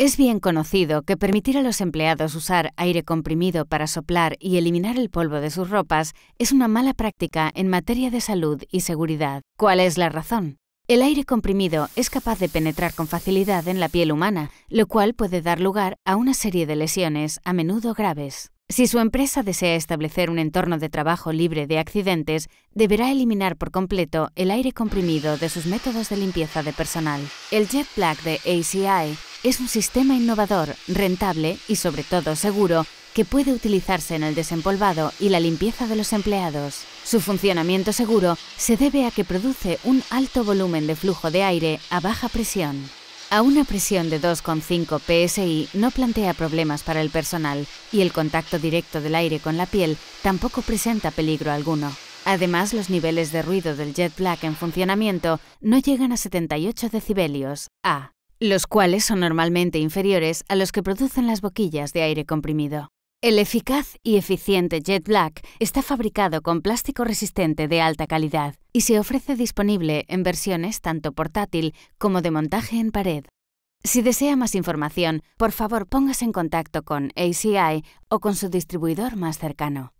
Es bien conocido que permitir a los empleados usar aire comprimido para soplar y eliminar el polvo de sus ropas es una mala práctica en materia de salud y seguridad. ¿Cuál es la razón? El aire comprimido es capaz de penetrar con facilidad en la piel humana, lo cual puede dar lugar a una serie de lesiones, a menudo graves. Si su empresa desea establecer un entorno de trabajo libre de accidentes, deberá eliminar por completo el aire comprimido de sus métodos de limpieza de personal. El Jet Black de ACI es un sistema innovador, rentable y sobre todo seguro que puede utilizarse en el desempolvado y la limpieza de los empleados. Su funcionamiento seguro se debe a que produce un alto volumen de flujo de aire a baja presión. A una presión de 2,5 psi no plantea problemas para el personal y el contacto directo del aire con la piel tampoco presenta peligro alguno. Además, los niveles de ruido del jet black en funcionamiento no llegan a 78 decibelios, A, los cuales son normalmente inferiores a los que producen las boquillas de aire comprimido. El eficaz y eficiente Jet Black está fabricado con plástico resistente de alta calidad y se ofrece disponible en versiones tanto portátil como de montaje en pared. Si desea más información, por favor póngase en contacto con ACI o con su distribuidor más cercano.